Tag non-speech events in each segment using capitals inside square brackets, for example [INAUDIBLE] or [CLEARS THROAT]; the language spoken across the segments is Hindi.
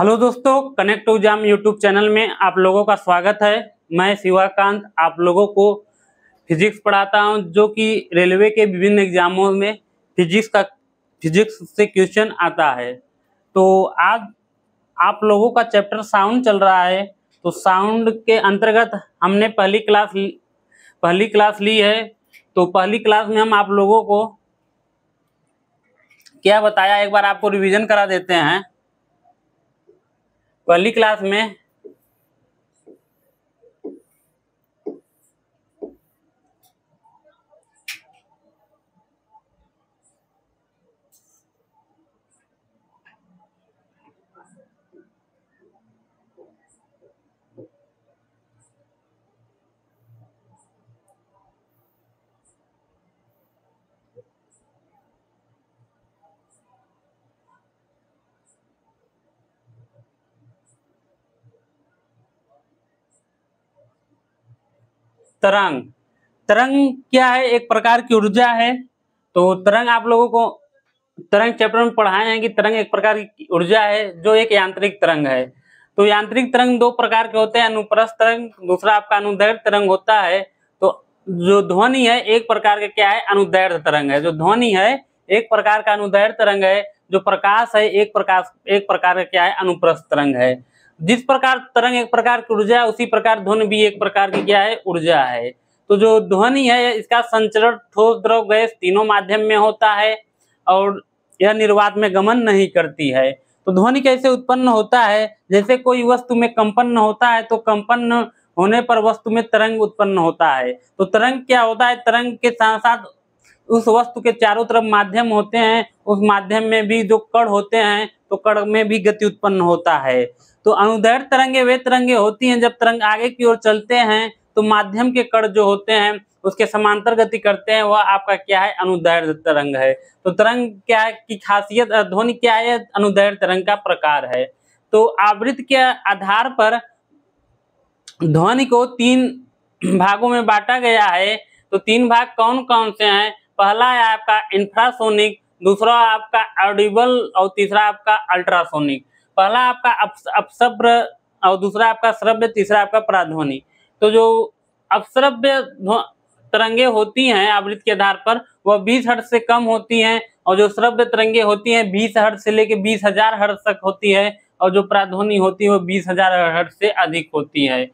हेलो दोस्तों connect to Jam YouTube channel में आप लोगों का स्वागत है मैं शिवाकांत आप लोगों को फिजिक्स पढ़ाता हूं जो कि रेलवे के विभिन्न एग्जामों में फिजिक्स का फिजिक्स से क्वेश्चन आता है तो आज आप लोगों का चैप्टर साउंड चल रहा है तो साउंड के अंतर्गत हमने पहली क्लास पहली क्लास ली है तो पहली क्लास में हम आप लोगों को क्या बताया एक बार आपको रिविजन करा देते हैं पहली क्लास में तरंग तरंग क्या है एक प्रकार की ऊर्जा है तो तरंग आप लोगों को तरंग चैप्टर में पढ़ाए हैं कि तरंग एक प्रकार की ऊर्जा है जो एक यांत्रिक तरंग है तो यांत्रिक तरंग दो प्रकार के होते हैं अनुप्रस्थ तरंग दूसरा आपका अनुदैर्घ तरंग होता है तो जो ध्वनि है एक प्रकार का क्या है अनुदैर्घ तरंग है जो ध्वनि है एक प्रकार का अनुदैर्घ तरंग है जो प्रकाश है एक प्रकाश एक प्रकार का क्या है अनुप्रस्थ तरंग है जिस प्रकार तरंग एक प्रकार की ऊर्जा है उसी प्रकार ध्वनि भी एक प्रकार की क्या है ऊर्जा है तो जो ध्वनि है इसका संचरण ठोस द्रव गैस तीनों माध्यम में होता है और यह निर्वात में गमन नहीं करती है तो ध्वनि कैसे उत्पन्न होता है जैसे कोई वस्तु में कंपन होता है तो कंपन होने पर वस्तु में तरंग उत्पन्न होता है तो तरंग क्या होता है तरंग के साथ साथ उस वस्तु के चारों तरफ माध्यम होते हैं उस माध्यम में भी जो कड़ होते हैं तो कड़ में भी गति उत्पन्न होता है तो अनुदैर तरंगे वे तरंगे होती हैं जब तरंग आगे की ओर चलते हैं तो माध्यम के कण जो होते हैं उसके समांतर गति करते हैं वह आपका क्या है अनुदैर तरंग है तो तरंग क्या की खासियत ध्वनि क्या है अनुदैर तरंग का प्रकार है तो आवृत्ति के आधार पर ध्वनि को तीन भागों में बांटा गया है तो तीन भाग कौन कौन से हैं पहला है आपका इंफ्रासोनिक दूसरा आपका ऑडिबल और तीसरा आपका अल्ट्रासोनिक पहला आपका अपसब्र और दूसरा आपका श्रव्य तीसरा आपका प्राध्वनि तो जो अपश्रव्य तरंगे होती हैं आवृत्ति के आधार पर वह 20 हर्ट से कम होती हैं और जो श्रव्य तरंगे होती हैं 20 हर्ट से लेके 20,000 हर्ट तक होती है और जो प्राध्वनि होती है वो हजार हर्ट से अधिक होती है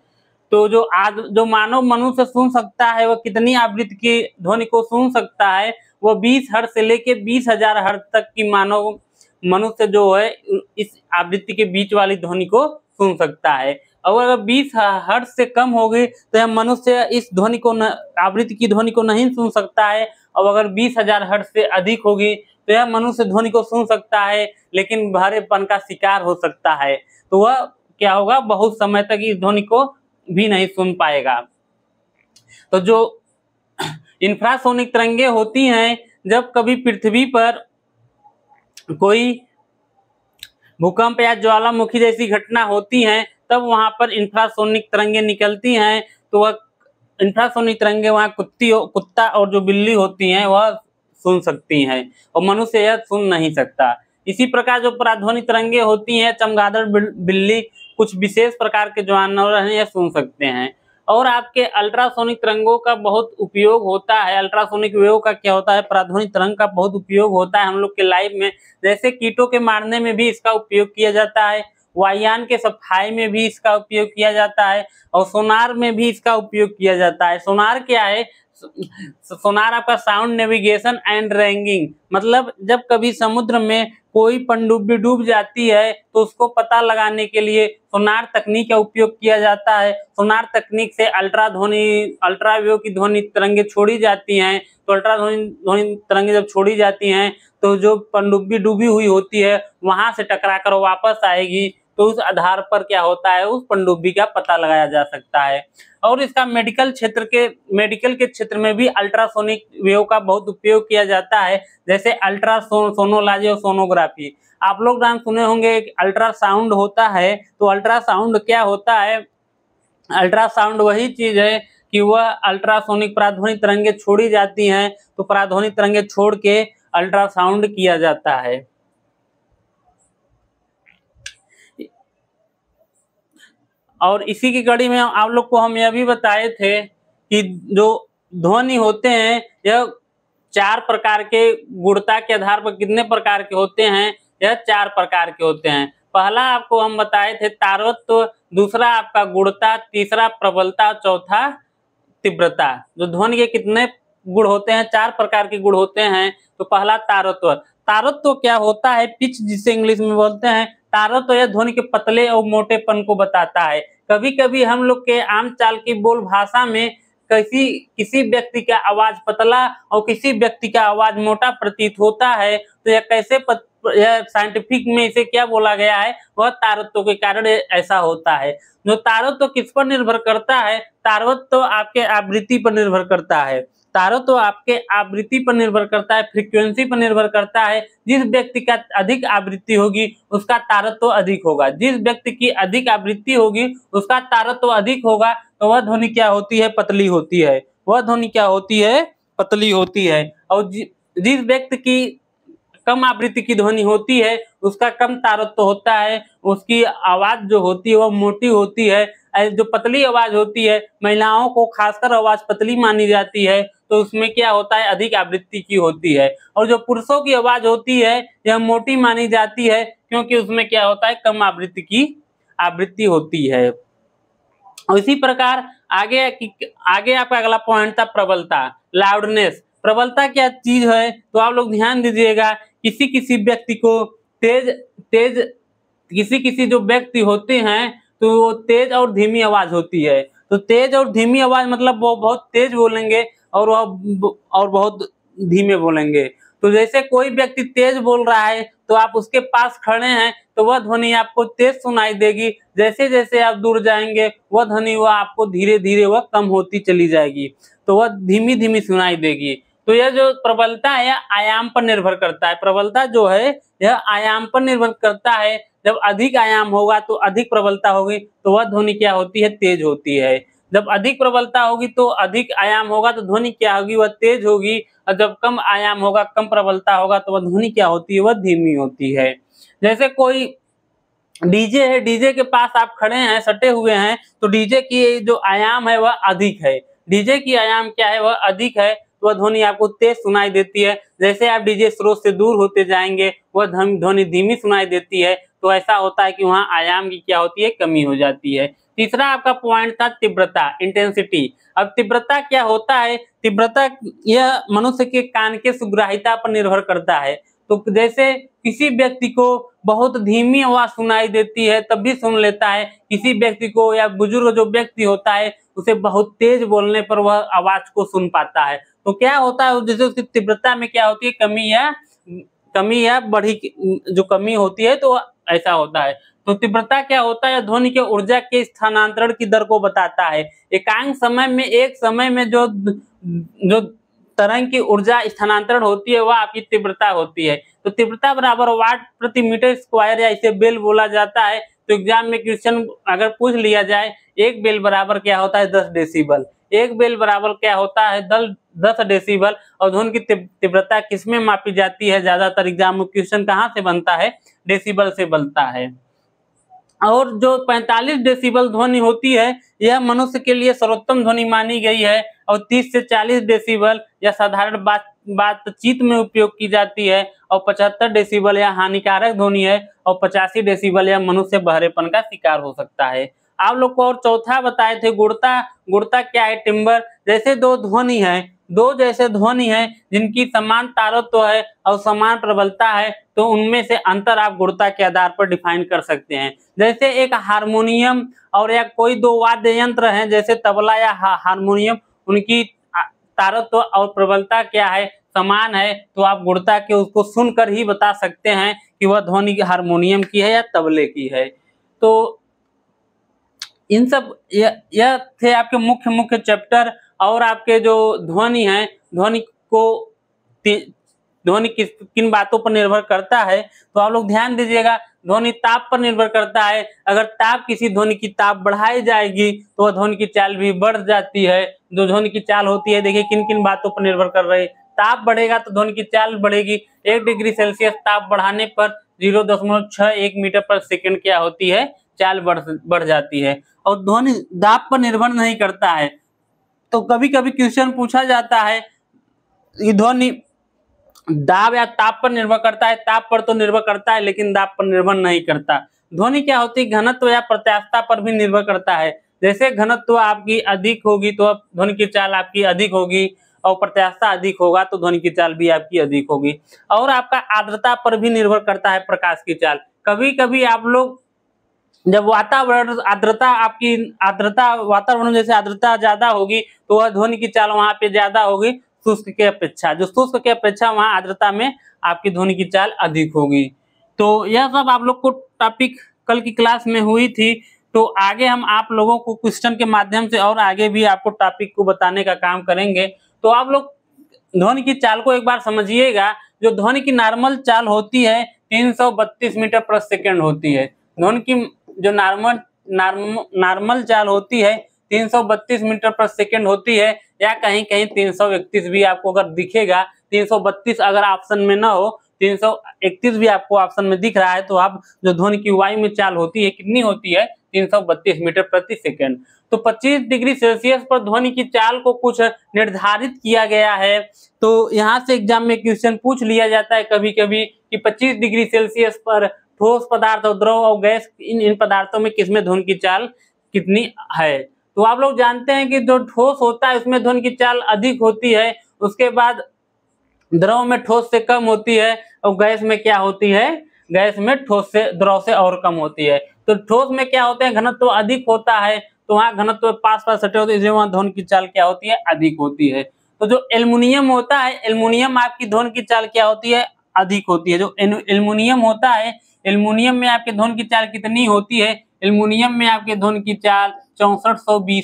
तो जो आज जो मानव मनुष्य सुन सकता है वह कितनी आवृत्ति की ध्वनि को सुन सकता है वो 20 हर्ट से लेके 20,000 हर्ट तक की मानव मनुष्य जो है इस आवृत्ति के बीच वाली ध्वनि को सुन सकता है और अगर बीस हर्ट से कम होगी तो यह मनुष्य इस ध्वनि को आवृत्ति की ध्वनि को नहीं सुन सकता है और अगर बीस हजार हर्ट से अधिक होगी तो यह मनुष्य ध्वनि को सुन सकता है लेकिन भारेपन का शिकार हो सकता है तो वह क्या होगा बहुत समय तक इस ध्वनि को भी नहीं सुन पाएगा तो जो [CLEARS THROAT] इंफ्रासोनिक तरंगे होती हैं जब कभी पृथ्वी पर कोई भूकंप या ज्वालामुखी जैसी घटना होती है तब वहां पर इंफ्रासोनिक तरंगे निकलती हैं तो वह इंफ्रासोनिक तरंगे वहां कुत्ती कुत्ता और जो बिल्ली होती हैं वह सुन सकती हैं और मनुष्य यह सुन नहीं सकता इसी प्रकार जो प्राध्वनि तरंगे होती हैं चमगादड़ बिल्ली कुछ विशेष प्रकार के जानवर हैं यह सुन सकते हैं और आपके अल्ट्रासोनिक तरंगों का बहुत उपयोग होता है अल्ट्रासोनिक वेव का क्या होता है प्राध्वनिक तरंग का बहुत उपयोग होता है हम लोग के लाइफ में जैसे कीटों के मारने में भी इसका उपयोग किया जाता है वायान के सफाई में भी इसका उपयोग किया जाता है और सोनार में भी इसका उपयोग किया जाता है सोनार क्या है सोनार आपका साउंड नेविगेशन एंड रैंगिंग मतलब जब कभी समुद्र में कोई पनडुब्बी डूब जाती है तो उसको पता लगाने के लिए सोनार तकनीक का उपयोग किया जाता है सोनार तकनीक से अल्ट्रा ध्वनि अल्ट्रावेव की ध्वनि तरंगे छोड़ी जाती हैं तो अल्ट्रा ध्वनि ध्वनि तरंगे जब छोड़ी जाती हैं तो जो पनडुब्बी डूबी हुई होती है वहां से टकराकर वापस आएगी तो उस आधार पर क्या होता है उस पंडुब्बी का पता लगाया जा सकता है और इसका मेडिकल क्षेत्र के मेडिकल के क्षेत्र में भी अल्ट्रासोनिक वेव का बहुत उपयोग किया जाता है जैसे अल्ट्रासोनोलॉजी और सोनोग्राफी आप लोग नाम सुने होंगे अल्ट्रासाउंड होता है तो अल्ट्रासाउंड क्या होता है अल्ट्रासाउंड वही चीज है कि वह अल्ट्रासोनिक प्राध्वनिक तरंगे छोड़ी जाती हैं तो प्राध्वनिक तरंगे छोड़ के अल्ट्रासाउंड किया जाता है और इसी की कड़ी में आप लोग को हम यह भी बताए थे कि जो ध्वनि होते हैं यह चार प्रकार के गुणता के आधार पर कितने प्रकार के होते हैं यह चार प्रकार के होते हैं पहला आपको हम बताए थे तारत्व दूसरा आपका गुणता तीसरा प्रबलता चौथा तीव्रता जो ध्वनि के कितने गुण होते हैं चार प्रकार के गुण होते हैं तो पहला तारत्व तारत्व क्या होता है पिच जिसे इंग्लिश में बोलते हैं तो यह ध्वनि के पतले और मोटेपन को बताता है कभी कभी हम लोग के आम चाल की बोल भाषा में किसी किसी व्यक्ति का आवाज पतला और किसी व्यक्ति का आवाज मोटा प्रतीत होता है तो यह कैसे पत, यह साइंटिफिक में इसे क्या बोला गया है वह तारत्व के कारण ऐसा होता है जो तारत्व तो किस पर निर्भर करता है तारत्व तो आपके आवृत्ति पर निर्भर करता है तारों तो आपके आवृत्ति पर निर्भर करता है फ्रीक्वेंसी पर निर्भर करता है जिस व्यक्ति का अधिक आवृत्ति होगी उसका तारत्व तो अधिक होगा जिस व्यक्ति की अधिक आवृत्ति होगी उसका तारत्व तो अधिक होगा तो वह ध्वनि क्या होती है पतली होती है वह ध्वनि क्या होती है पतली होती है और जिस व्यक्ति की कम आवृत्ति की ध्वनि होती है उसका कम तारत्व तो होता है उसकी आवाज जो होती है वह मोटी होती है जो पतली आवाज होती है महिलाओं को खासकर आवाज पतली मानी जाती है तो उसमें क्या होता है अधिक आवृत्ति की होती है और जो पुरुषों की आवाज होती है यह मोटी मानी जाती है क्योंकि उसमें क्या होता है कम आवृत्ति की आवृत्ति होती है और इसी प्रकार आगे आगे आपका अगला पॉइंट था प्रबलता लाउडनेस प्रबलता क्या चीज है तो आप लोग ध्यान दीजिएगा किसी किसी व्यक्ति को तेज तेज किसी किसी जो व्यक्ति होते हैं तो तेज और धीमी आवाज होती है तो तेज और धीमी आवाज मतलब वो बहुत तेज बोलेंगे और वह और बहुत धीमे बोलेंगे तो जैसे कोई व्यक्ति तेज बोल रहा है तो आप उसके पास खड़े हैं तो वह ध्वनि आपको तेज सुनाई देगी जैसे जैसे आप दूर जाएंगे वह ध्वनि वह आपको धीरे धीरे वह कम होती चली जाएगी तो वह धीमी धीमी सुनाई देगी तो यह जो प्रबलता है यह आयाम पर निर्भर करता है प्रबलता जो है यह आयाम पर निर्भर करता है जब अधिक आयाम होगा तो अधिक प्रबलता होगी तो वह ध्वनि क्या होती है तेज होती है जब अधिक प्रबलता होगी तो अधिक आयाम होगा तो ध्वनि क्या होगी वह तेज होगी और जब कम आयाम होगा कम प्रबलता होगा तो वह ध्वनि क्या होती है वह धीमी होती है जैसे कोई डीजे है डीजे के पास आप खड़े हैं सटे हुए हैं तो डीजे की जो आयाम है वह अधिक है डीजे की आयाम क्या है वह अधिक है तो वह ध्वनि आपको तेज सुनाई देती है जैसे आप डीजे स्रोत से दूर होते जाएंगे वह ध्वनि धीमी सुनाई देती है तो ऐसा होता है कि वहाँ आयाम की क्या होती है कमी हो जाती है तीसरा आपका पॉइंट था तीव्रता इंटेंसिटी अब तीव्रता क्या होता है तीव्रता यह मनुष्य के कान के सुग्राहिता पर निर्भर करता है तो जैसे किसी व्यक्ति को बहुत धीमी आवाज सुनाई देती है तब भी सुन लेता है किसी व्यक्ति को या बुजुर्ग जो व्यक्ति होता है उसे बहुत तेज बोलने पर वह आवाज को सुन पाता है तो क्या होता है जैसे उसकी तीव्रता में क्या होती है कमी या कमी या बढ़ी जो कमी होती है तो ऐसा होता है तो तीव्रता क्या होता है ध्वनि के ऊर्जा के स्थानांतरण की दर को बताता है एकांक समय में एक समय में जो जो तरंग की ऊर्जा स्थानांतरण होती है वह आपकी तीव्रता होती है तो तीव्रता बराबर वाट प्रति मीटर स्क्वायर या इसे बेल बोला जाता है तो एग्जाम में क्वेश्चन अगर पूछ लिया जाए एक बेल बराबर क्या होता है दस डेसीबल एक बेल बराबर क्या होता है दस दस डेसीबल और धुन की तीव्रता किसमें मापी जाती है ज्यादातर एग्जाम क्वेश्चन कहाँ से बनता है डेसीबल से बनता है और जो 45 डेसिबल ध्वनि होती है यह मनुष्य के लिए सर्वोत्तम ध्वनि मानी गई है और 30 से 40 डेसिबल या साधारण बात बातचीत में उपयोग की जाती है और 75 डेसिबल या हानिकारक ध्वनि है और 85 डेसिबल या मनुष्य बहरेपन का शिकार हो सकता है आप लोग को और चौथा बताए थे गुड़ता गुड़ता क्या है टिम्बर जैसे दो ध्वनि है दो जैसे ध्वनि है जिनकी समान तारत्व है और समान प्रबलता है तो उनमें से अंतर आप गुणता के आधार पर डिफाइन कर सकते हैं जैसे एक हारमोनियम और या कोई दो वाद्य यंत्र है जैसे तबला या हारमोनियम उनकी तारत्व और प्रबलता क्या है समान है तो आप गुणता के उसको सुनकर ही बता सकते हैं कि वह ध्वनि हारमोनियम की है या तबले की है तो इन सब यह थे आपके मुख्य मुख्य चैप्टर और आपके जो ध्वनि है ध्वनि को ध्वनि किस किन बातों पर निर्भर करता है तो आप लोग ध्यान दीजिएगा ध्वनि ताप पर निर्भर करता है अगर ताप किसी ध्वनि की ताप बढ़ाई जाएगी तो वह ध्वनि की चाल भी बढ़ जाती है जो ध्वनि की चाल होती है देखिए किन किन बातों पर निर्भर कर रही ताप बढ़ेगा तो ध्वनि की चाल बढ़ेगी एक डिग्री सेल्सियस ताप बढ़ाने पर जीरो दशमलव छह एक मीटर पर सेकेंड क्या होती है चाल बढ़ बढ़ जाती है और ध्वनि दाप पर निर्भर नहीं करता है तो कभी कभी क्वेश्चन पूछा जाता है ध्वनि दाब या ताप पर निर्भर करता है ताप पर तो निर्भर करता है लेकिन दाब पर निर्भर नहीं करता ध्वनि क्या होती है घनत्व या प्रत्यास्थता पर भी निर्भर करता है जैसे घनत्व आपकी अधिक होगी तो अब ध्वनि की चाल आपकी अधिक होगी और प्रत्यास्थता अधिक होगा तो ध्वनि की चाल भी आपकी अधिक होगी और आपका आर्द्रता पर भी निर्भर करता है प्रकाश की चाल कभी कभी आप लोग जब वातावरण आर्द्रता आपकी आर्द्रता वातावरण जैसे आर्द्रता ज्यादा होगी तो वह ध्वनि की चाल वहां पे ज्यादा होगी शुष्क के अपेक्षा जो शुष्क के अपेक्षा वहां आर्द्रता में आपकी ध्वनि की चाल अधिक होगी तो यह सब आप लोग को टॉपिक कल की क्लास में हुई थी तो आगे हम आप लोगों को क्वेश्चन के माध्यम से और आगे भी आपको टॉपिक को बताने का काम करेंगे तो आप लोग ध्वनि की चाल को एक बार समझिएगा जो ध्वनि की नॉर्मल चाल होती है तीन मीटर प्रति सेकेंड होती है ध्वनि की जो नॉर्मल नॉर्मल चाल होती है 332 मीटर पर सेकेंड होती है या कहीं कहीं 331 भी आपको अगर दिखेगा 332 अगर ऑप्शन में ना हो 331 भी आपको ऑप्शन में दिख रहा है तो आप जो ध्वनि की वायु में चाल होती है कितनी होती है 332 मीटर प्रति सेकंड तो 25 डिग्री सेल्सियस पर ध्वनि की चाल को कुछ निर्धारित किया गया है तो यहाँ से एग्जाम में क्वेश्चन पूछ लिया जाता है कभी कभी कि 25 डिग्री सेल्सियस पर ठोस पदार्थ और द्रव और गैस इन इन पदार्थों में किसमें ध्वन की चाल कितनी है तो आप लोग जानते हैं कि जो ठोस होता है उसमें ध्वन की चाल अधिक होती है उसके बाद द्रव में ठोस से कम होती है और गैस में क्या होती है गैस में ठोस से द्रव से और कम होती है तो ठोस में क्या होते हैं घनत्व अधिक होता है तो वहाँ घनत्व पास पास सटे होते हैं इसलिए वहाँ ध्वन की चाल क्या होती है अधिक होती है तो जो एल्युमिनियम होता है एल्युमिनियम आपकी ध्वन की चाल क्या होती है अधिक होती है जो एल्युमिनियम होता है एल्युमिनियम में आपके धुन की चाल कितनी होती है एल्युमिनियम में आपके धुन की चाल चौसठ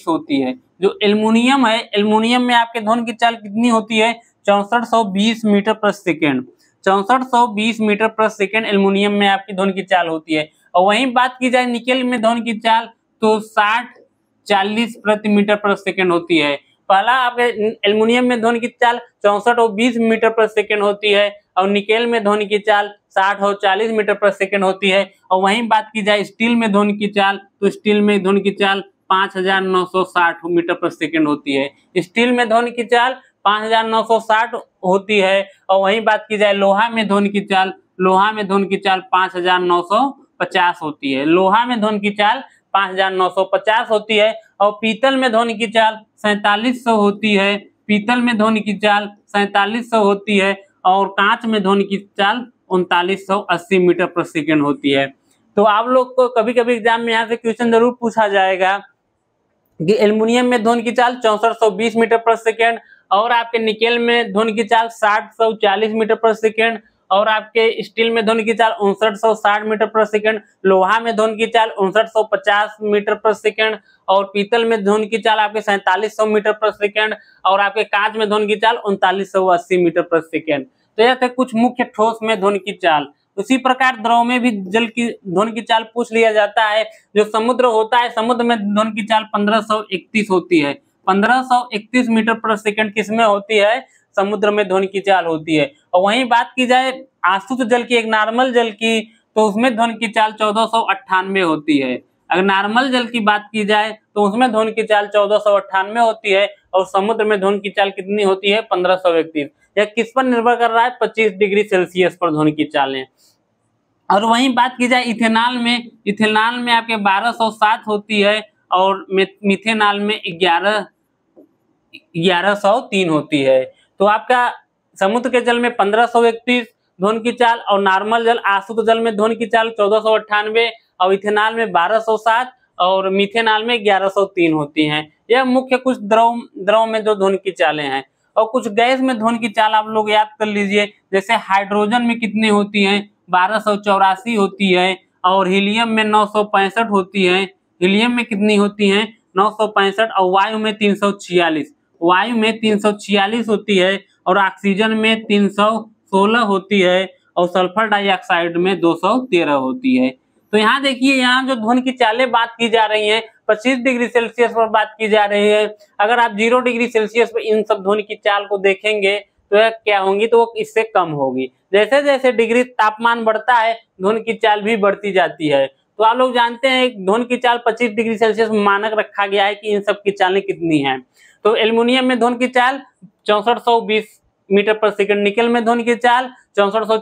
होती है जो एल्युमिनियम है एल्युमिनियम में आपके धुन की चाल कितनी होती है चौसठ मीटर पर सेकेंड चौसठ मीटर पर सेकेंड एल्युमिनियम में आपकी धुन की चाल होती है और वहीं बात की जाए निकेल में धुन की चाल तो साठ चालीस प्रति मीटर पर सेकेंड होती है पहला आपके एल्युमिनियम में ध्वन की चाल चौसठ और बीस मीटर पर सेकेंड होती है और निकेल में ध्वनि की चाल साठ और चालीस मीटर पर सेकेंड होती है और वहीं बात की जाए स्टील में ध्वनि की चाल तो स्टील में ध्वनि की चाल 5,960 मीटर पर सेकेंड होती है स्टील में ध्वनि की चाल 5,960 होती है और वहीं बात की जाए लोहा में ध्वनि की चाल लोहा में ध्वनि की चाल पचास होती है लोहा में ध्वनि की चाल पचास होती है और पीतल में ध्वनि की चाल सैतालीस होती है पीतल में ध्वनि की चाल सैतालीस होती है और कांच में ध्वनि की चाल उनतालीस मीटर पर सेकेंड होती है तो आप लोग को कभी कभी एग्जाम में यहाँ से क्वेश्चन जरूर पूछा जाएगा कि एल्युमिनियम में ध्वनि की चाल चौसठ मीटर पर सेकेंड और आपके निकेल में ध्वनि की चाल साठ मीटर पर सेकेंड और आपके स्टील में ध्वनि की चाल उनसठ मीटर पर सेकेंड लोहा में ध्वनि की चाल उनसठ मीटर पर सेकेंड और पीतल में ध्वनि की चाल आपके सैंतालीस मीटर पर सेकेंड और आपके कांच में ध्वनि की चाल उनतालीस मीटर पर सेकेंड तो यह थे कुछ मुख्य ठोस में ध्वनि की चाल उसी प्रकार द्रव में भी जल की ध्वन की चाल पूछ लिया जाता है जो समुद्र होता है समुद्र में ध्वन की चाल 1531 होती है 1531 मीटर पर सेकंड किसमें होती है समुद्र में ध्वनि की चाल होती है और वहीं बात की जाए आशुत तो जल की एक नॉर्मल जल की तो उसमें ध्वनि की चाल चौदह होती है अगर नॉर्मल जल की बात की जाए तो उसमें ध्वनि की चाल चौदह होती है और समुद्र में ध्वनि की चाल कितनी होती है पंद्रह सौ इकतीस यह किस पर निर्भर कर रहा है पच्चीस डिग्री सेल्सियस पर ध्वनि की चालें और वहीं बात की जाए इथेनॉल में इथेनॉल में आपके 1207 होती है और मिथेनॉल में ग्यारह ग्यारह सौ तीन होती है तो आपका समुद्र के जल में पंद्रह सौ इकतीस ध्वन की चाल और नॉर्मल जल आशुद्ध जल में ध्वन की चाल चौदह सौ अट्ठानवे और इथेनॉल में बारह सौ सात और मिथेनॉल में ग्यारह सौ तीन होती हैं यह मुख्य कुछ द्रव द्रव में जो ध्वन की चालें हैं और कुछ गैस में ध्वन की चाल आप लोग याद कर लीजिए जैसे हाइड्रोजन में कितनी होती है बारह सौ चौरासी होती है और हीलियम में नौ सौ पैंसठ होती है हीलियम में कितनी होती है नौ सौ पैंसठ और वायु में तीन सौ छियालीस वायु में छियालीस होती है और ऑक्सीजन में सोलह होती है और सल्फर डाइऑक्साइड में 213 होती है तो यहाँ देखिए यहाँ जो ध्वन की चालें बात की जा रही हैं 25 डिग्री सेल्सियस पर बात की जा रही है अगर आप जीरो डिग्री सेल्सियस पर इन सब ध्वन की चाल को देखेंगे तो क्या होंगी तो वो इससे कम होगी जैसे जैसे डिग्री तापमान बढ़ता है ध्वन की चाल भी बढ़ती जाती है तो आप लोग जानते हैं ध्वन की चाल 25 डिग्री सेल्सियस मानक रखा गया है कि इन सब की चालें कितनी हैं तो एल्युमिनियम में ध्वन की चाल चौसठ मीटर पर सेकंड निकल में ध्वनि की चाल चौसठ सौ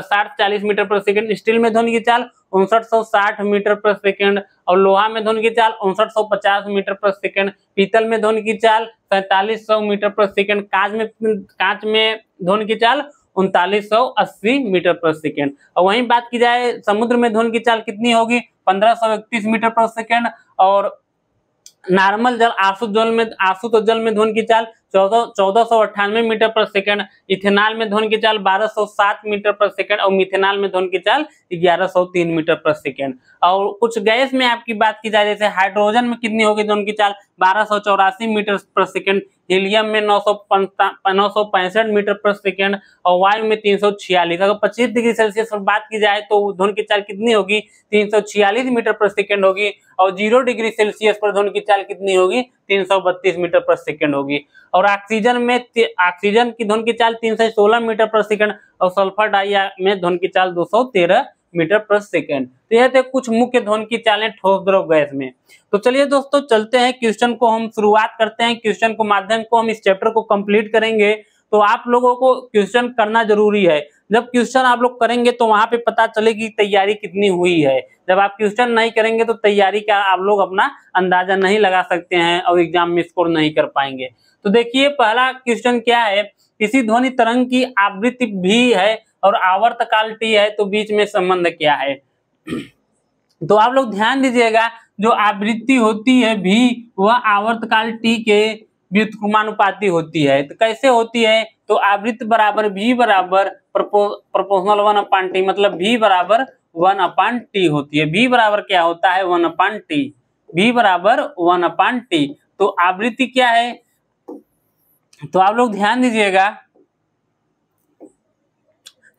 साठ चालीस मीटर पर सेकंड स्टील में ध्वनि की चाल उनसठ सौ साठ मीटर पर सेकंड और लोहा में ध्वनि की चाल उनसठ सौ पचास मीटर पर सेकंड पीतल में ध्वनि की चाल सैतालीस सौ मीटर पर सेकंड कांच में कांच में ध्वनि की चाल उनतालीस सौ अस्सी मीटर पर सेकेंड और वहीं बात की जाए समुद्र में ध्वनि की चाल कितनी होगी पंद्रह सौ इकतीस मीटर पर सेकेंड और नॉर्मल जल आसुत जल में आसुत तो जल में ध्वन की चाल चौदह चौदह सौ अट्ठानवे मीटर पर सेकंड इथेनॉल में ध्वन की चाल बारह सौ सात मीटर पर सेकंड और मिथेनॉल में ध्वन की चाल ग्यारह सौ तीन मीटर पर सेकंड और कुछ गैस में आपकी बात की जाए जैसे हाइड्रोजन में कितनी होगी ध्वन की चाल बारह सौ चौरासी मीटर पर सेकंड हीलियम में नौ सौ मीटर पर सेकेंड और वायु में तीन अगर पच्चीस डिग्री सेल्सियस पर बात की जाए तो धुन की चाल कितनी होगी तीन मीटर पर सेकेंड होगी और जीरो डिग्री सेल्सियस पर धुन की चाल कितनी होगी 332 मीटर पर सेकेंड होगी और ऑक्सीजन में ऑक्सीजन की धुन की चाल सोलह मीटर पर सेकेंड और सल्फर डाई में धुन की चाल तेरह मीटर पर सेकेंड तो यह थे कुछ मुख्य ध्वन की चालें ठोस द्रव गैस में तो चलिए दोस्तों चलते हैं क्वेश्चन को हम शुरुआत करते हैं क्वेश्चन को माध्यम को हम इस चैप्टर को कंप्लीट करेंगे तो आप लोगों को क्वेश्चन करना जरूरी है जब क्वेश्चन आप लोग करेंगे तो वहां पे पता चलेगी तैयारी कितनी हुई है जब आप क्वेश्चन नहीं करेंगे तो तैयारी का आप लोग अपना अंदाजा नहीं लगा सकते हैं और एग्जाम में स्कोर नहीं कर पाएंगे तो देखिए पहला क्वेश्चन क्या है किसी ध्वनि तरंग की आवृत्ति भी है और आवर्त काल टी है तो बीच में संबंध क्या है तो आप लोग ध्यान दीजिएगा जो आवृत्ति होती है भी वह आवर्त काल टी के व्युत्क्रमानुपाती होती है तो कैसे होती है तो आवृत्त बराबर भी बराबर प्रोपोर्शनल वन अपान टी मतलब भी बराबर वन अपान टी होती है भी बराबर क्या होता है वन अपान टी भी बराबर वन अपान टी तो आवृत्ति क्या है तो आप लोग ध्यान दीजिएगा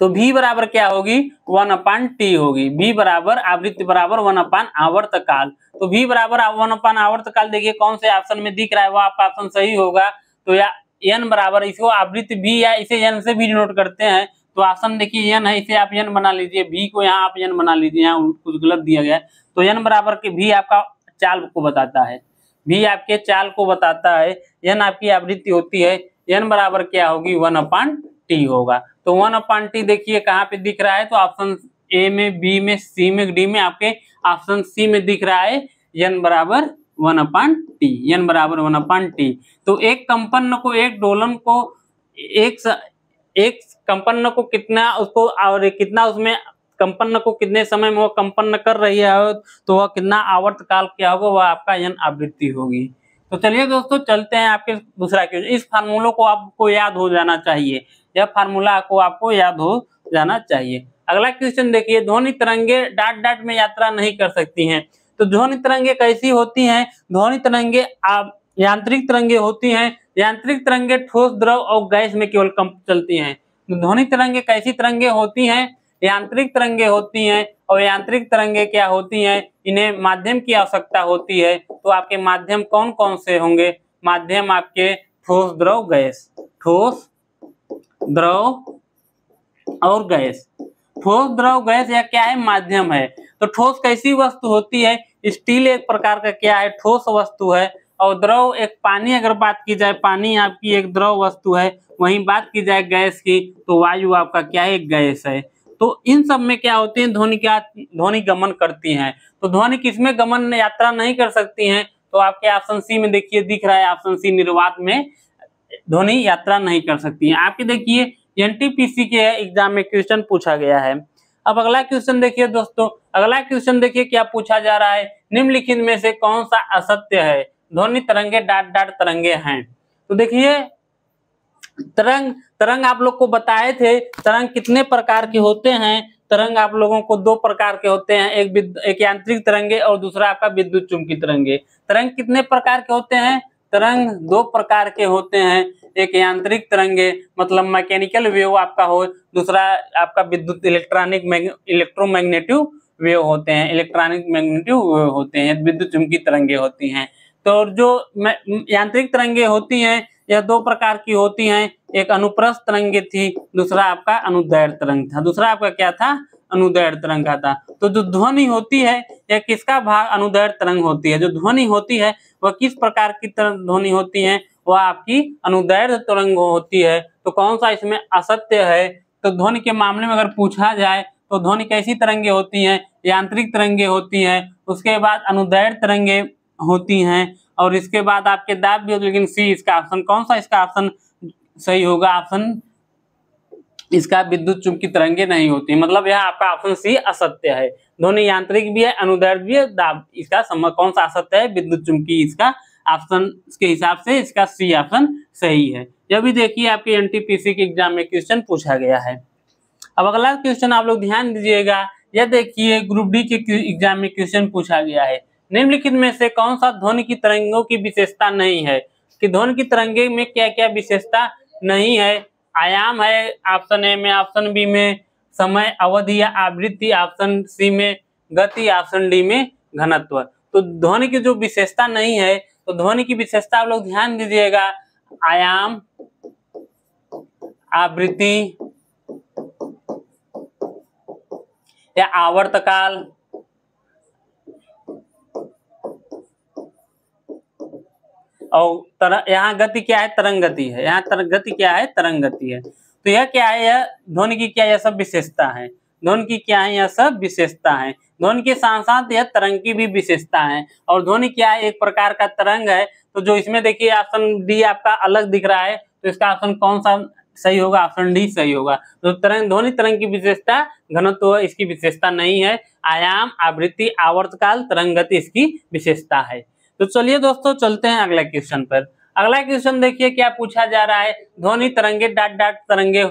तो भी बराबर क्या होगी वन अपान टी होगी भी बराबर आवृत्ति बराबर वन अपान आवर्त काल तो भी बराबर वन अपान आवर्त काल देखिए कौन से ऑप्शन में दिख रहा है वो आपका ऑप्शन सही होगा तो या एन बराबर इसको आवृत्ति भी या इसे एन से भी नोट करते हैं तो ऑप्शन देखिए एन है इसे आप एन बना लीजिए भी को यहाँ आप एन बना लीजिए यहाँ कुछ गलत दिया गया तो एन बराबर के भी आपका चाल को बताता है भी आपके चाल को बताता है एन आपकी आवृत्ति होती है एन बराबर क्या होगी वन अपान टी होगा तो वन अपॉन टी देखिए कहाँ पे दिख रहा है तो ऑप्शन ए में बी में सी में डी में आपके ऑप्शन सी में दिख रहा है यन बराबर वन अपॉन टी यन बराबर वन अपॉन टी तो एक कंपन को एक डोलन को एक स, एक कंपन को कितना उसको और कितना उसमें कंपन को कितने समय में वो कंपन कर रही है तो वह कितना आवर्त काल क्या होगा वह आपका यन आवृत्ति होगी तो चलिए दोस्तों चलते हैं आपके दूसरा क्वेश्चन इस फार्मूलों को आपको याद हो जाना चाहिए यह फार्मूला को आपको याद हो जाना चाहिए अगला क्वेश्चन देखिए ध्वनि तरंगे डाट डाट में यात्रा नहीं कर सकती हैं तो ध्वनि तरंगे कैसी होती हैं ध्वनि तरंगे आप यांत्रिक तरंगे होती हैं यांत्रिक तरंगे ठोस द्रव और गैस में केवल कम चलती हैं तो ध्वनि तरंगे कैसी तरंगे होती हैं यांत्रिक तरंगे होती हैं और यांत्रिक तरंगे क्या होती हैं इन्हें माध्यम की आवश्यकता होती है तो आपके माध्यम कौन कौन से होंगे माध्यम आपके ठोस द्रव गैस ठोस द्रव और गैस ठोस द्रव गैस या क्या है माध्यम है तो ठोस कैसी वस्तु होती है स्टील एक प्रकार का क्या है ठोस वस्तु है और द्रव एक पानी अगर बात की जाए पानी आपकी एक द्रव वस्तु है वहीं बात की जाए गैस की तो वायु आपका क्या है गैस है तो इन सब में क्या होती है ध्वनि क्या ध्वनि गमन करती हैं तो ध्वनि किसमें गमन यात्रा नहीं कर सकती हैं तो आपके ऑप्शन सी में देखिए दिख रहा है ऑप्शन सी निर्वात में ध्वनि यात्रा नहीं कर सकती है आपके देखिए एनटीपीसी के एग्जाम में क्वेश्चन पूछा गया है अब अगला क्वेश्चन देखिए दोस्तों अगला क्वेश्चन देखिए क्या पूछा जा रहा है निम्नलिखित में से कौन सा असत्य है ध्वनि तरंगे डाट डाट तरंगे हैं तो देखिए तरंग तरंग आप लोग को बताए थे तरंग कितने प्रकार के होते हैं तरंग आप लोगों को दो प्रकार के होते हैं एक एक यांत्रिक तरंगे और दूसरा आपका विद्युत चुंबकीय तरंगे तरंग कितने प्रकार के होते हैं तरंग दो प्रकार के होते हैं एक यांत्रिक तरंगे मतलब मैकेनिकल वेव आपका हो दूसरा आपका विद्युत इलेक्ट्रॉनिक इलेक्ट्रोमैग्नेटिव वेव होते हैं इलेक्ट्रॉनिक मैग्नेटिव वेव होते हैं विद्युत चुंबकीय तरंगे होती हैं तो जो यांत्रिक तरंगे होती हैं यह दो प्रकार की होती हैं एक अनुप्रस्थ तरंगे थी दूसरा आपका अनुदैर तरंग था दूसरा आपका क्या था अनुदैर तरंग कहता है तो जो ध्वनि होती है या किसका भाग अनुदैर तरंग होती है जो ध्वनि होती है वह किस प्रकार की ध्वनि होती है वह आपकी अनुदैर तरंग होती है तो कौन सा इसमें असत्य है तो ध्वनि के मामले में अगर पूछा जाए तो ध्वनि कैसी तरंगे होती हैं यांत्रिक तरंगे होती हैं उसके बाद अनुदैर तरंगे होती हैं और इसके बाद आपके दाब भी लेकिन सी इसका ऑप्शन कौन सा इसका ऑप्शन सही होगा ऑप्शन इसका विद्युत चुंबकीय तरंगे नहीं होती मतलब यह आपका ऑप्शन सी असत्य है ध्वनि यांत्रिक भी है अनुदैर्घ भी है दाब इसका कौन सा असत्य है विद्युत चुंबकीय इसका ऑप्शन के हिसाब से इसका सी ऑप्शन सही है यह भी देखिए आपके सी के एग्जाम में क्वेश्चन पूछा गया है अब अगला क्वेश्चन आप लोग ध्यान दीजिएगा यह देखिए ग्रुप डी के एग्जाम में क्वेश्चन पूछा गया है निम्नलिखित में से कौन सा ध्वनि की तरंगों की विशेषता नहीं है कि ध्वनि की तरंगे में क्या क्या विशेषता नहीं है आयाम है ऑप्शन ए में ऑप्शन बी में समय अवधि या आवृत्ति ऑप्शन सी में गति ऑप्शन डी में घनत्व तो ध्वनि की जो विशेषता नहीं है तो ध्वनि की विशेषता आप लोग ध्यान दीजिएगा आयाम आवृत्ति या आवर्तकाल और तर यहाँ गति क्या है तरंग गति है यहाँ तरंग गति क्या है तरंग गति है तो यह क्या है यह ध्वनि की क्या यह सब विशेषता है ध्वन की क्या है यह सब विशेषता है ध्वन के साथ साथ यह तरंग की भी विशेषता है और ध्वनि क्या है एक प्रकार का तरंग है तो जो इसमें देखिए ऑप्शन डी आपका अलग दिख रहा है तो इसका ऑप्शन कौन सा सही होगा ऑप्शन डी सही होगा तो तरंग ध्वनि तरंग की विशेषता घनत्व इसकी विशेषता नहीं है आयाम आवृत्ति आवर्तकाल तरंग गति इसकी विशेषता है तो चलिए दोस्तों चलते हैं अगला क्वेश्चन पर अगला क्वेश्चन देखिए क्या पूछा जा रहा है ध्वनि तरंगे डाट डाट तरंगे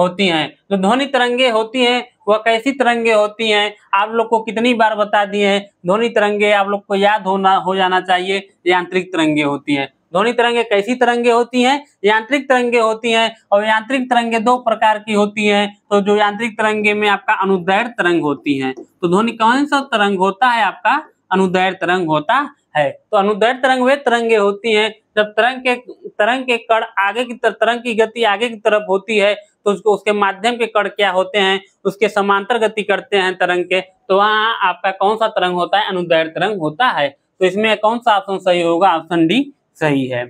होती हैं तो ध्वनि तरंगे होती हैं वह कैसी तरंगे होती हैं आप लोग को कितनी बार बता दिए हैं ध्वनि तरंगे आप लोग को याद होना हो जाना चाहिए यांत्रिक तरंगे होती हैं ध्वनि तरंगे कैसी तरंगे होती हैं यांत्रिक तरंगे होती हैं और यांत्रिक तरंगे दो प्रकार की होती हैं तो जो यांत्रिक तरंगे में आपका अनुदैर तरंग होती है तो ध्वनि कौन सा तरंग होता है आपका अनुदैर तरंग होता है तो अनुदैर तरंग वे तरंगे होती हैं जब तरंग के तरंग के कण आगे की तरफ तरंग की गति आगे की तरफ होती है तो उसको उसके माध्यम के कण क्या होते हैं उसके समांतर गति करते हैं तरंग के तो वहाँ आपका कौन सा तरंग होता है अनुदैर तरंग होता है तो इसमें कौन सा ऑप्शन सही होगा ऑप्शन डी सही है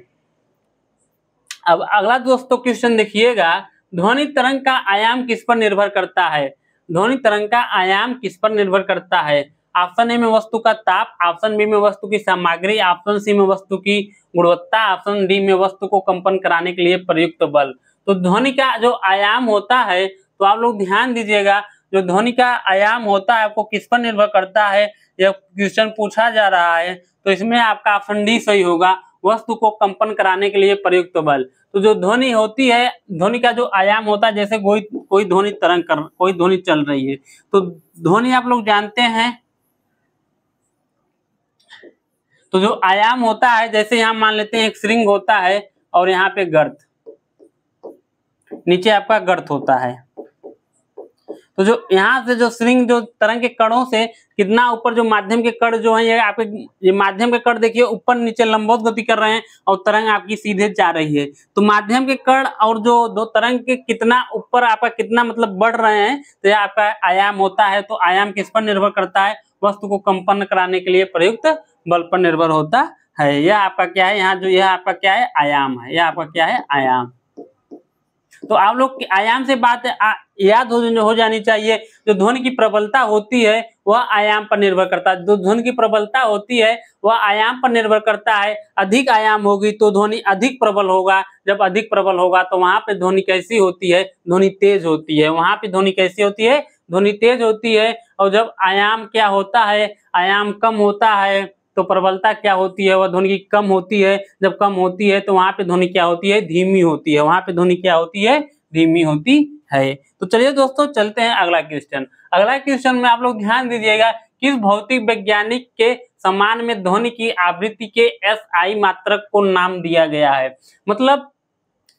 अब अगला दोस्तों क्वेश्चन देखिएगा ध्वनि तरंग का आयाम किस पर निर्भर करता है ध्वनि तरंग का आयाम किस पर निर्भर करता है ऑप्शन ए में वस्तु का ताप ऑप्शन बी में वस्तु की सामग्री ऑप्शन सी में वस्तु की गुणवत्ता ऑप्शन डी में वस्तु को कंपन कराने के लिए प्रयुक्त बल तो ध्वनि का जो आयाम होता है तो आप लोग ध्यान दीजिएगा जो ध्वनि का आयाम होता है आपको किस पर निर्भर करता है यह क्वेश्चन पूछा जा रहा है तो इसमें आपका ऑप्शन डी सही होगा वस्तु को कंपन कराने के लिए प्रयुक्त बल तो जो ध्वनि होती है ध्वनि का जो आयाम होता है जैसे कोई कोई ध्वनि तरंग कर कोई ध्वनि चल रही है तो ध्वनि आप लोग जानते हैं तो जो आयाम होता है जैसे यहाँ मान लेते हैं एक श्रृंग होता है और यहाँ पे गर्थ नीचे आपका गर्थ होता है तो जो यहाँ से जो श्रृंग जो तरंग के कणों से कितना ऊपर जो माध्यम के कण जो है ये आपके ये माध्यम के कण देखिए ऊपर नीचे लंबोत गति कर रहे हैं और तरंग आपकी सीधे जा रही है तो माध्यम के कण और जो दो तरंग के कितना ऊपर आपका कितना मतलब बढ़ रहे हैं तो आपका आयाम होता है तो आयाम किस पर निर्भर करता है वस्तु को कंपन कराने के लिए प्रयुक्त बल पर निर्भर होता है यह आपका क्या है यहाँ जो यह आपका क्या है आयाम है यह आपका क्या है आयाम तो आप लोग आयाम से बात याद हो, हो जानी चाहिए जो ध्वनि की प्रबलता होती है वह आयाम पर निर्भर करता है जो ध्वनि की प्रबलता होती है वह आयाम पर निर्भर करता है अधिक आयाम होगी तो ध्वनि अधिक प्रबल होगा जब अधिक प्रबल होगा तो वहां पे ध्वनि कैसी होती है ध्वनि तेज होती है वहां पे ध्वनि कैसी होती है ध्वनि तेज होती है और जब आयाम क्या होता है आयाम कम होता है तो प्रबलता क्या होती है वह ध्वनि की कम होती है जब कम होती है तो वहां पे ध्वनि क्या होती है धीमी होती है वहां पे ध्वनि क्या होती है धीमी होती है तो चलिए दोस्तों चलते हैं अगला क्वेश्चन अगला क्वेश्चन में आप लोग ध्यान दीजिएगा किस भौतिक वैज्ञानिक के समान में ध्वनि की आवृत्ति के एस आई मात्रक को नाम दिया गया है मतलब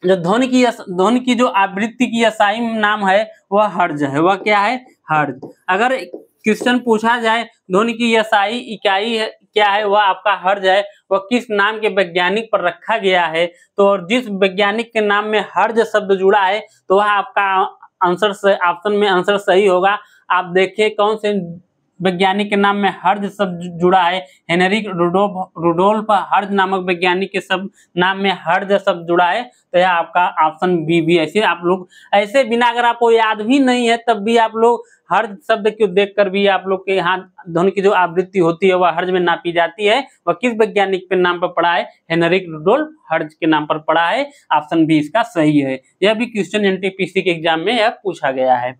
जो ध्वनि की ध्वनि की जो आवृत्ति की असाई नाम है वह हर्ज है वह क्या है हर्ज अगर क्वेश्चन पूछा जाए ध्वनि की एसआई इकाई क्या है वह आपका हर्ज है वह किस नाम के वैज्ञानिक पर रखा गया है तो और जिस वैज्ञानिक के नाम में हर्ज शब्द जुड़ा है तो वह आपका आंसर ऑप्शन में आंसर सही होगा आप देखिए कौन से वैज्ञानिक के नाम में हर्ज शब्द जुड़ा है हेनरिक रुडोल्फ रुडोल्फ हर्ज नामक वैज्ञानिक के सब नाम में हर्ज शब्द जुड़ा है तो यह आपका ऑप्शन बी भी ऐसे आप लोग ऐसे बिना अगर आपको याद भी नहीं है तब भी आप लोग हर शब्द को देखकर भी आप लोग के यहाँ ध्वनि की जो आवृत्ति होती है वह हर्ज में नापी जाती है वह किस वैज्ञानिक के नाम पर पड़ा है हेनरिक हर्ज के नाम पर पड़ा है ऑप्शन बी इसका सही है यह भी क्वेश्चन सी के एग्जाम में यह पूछा गया है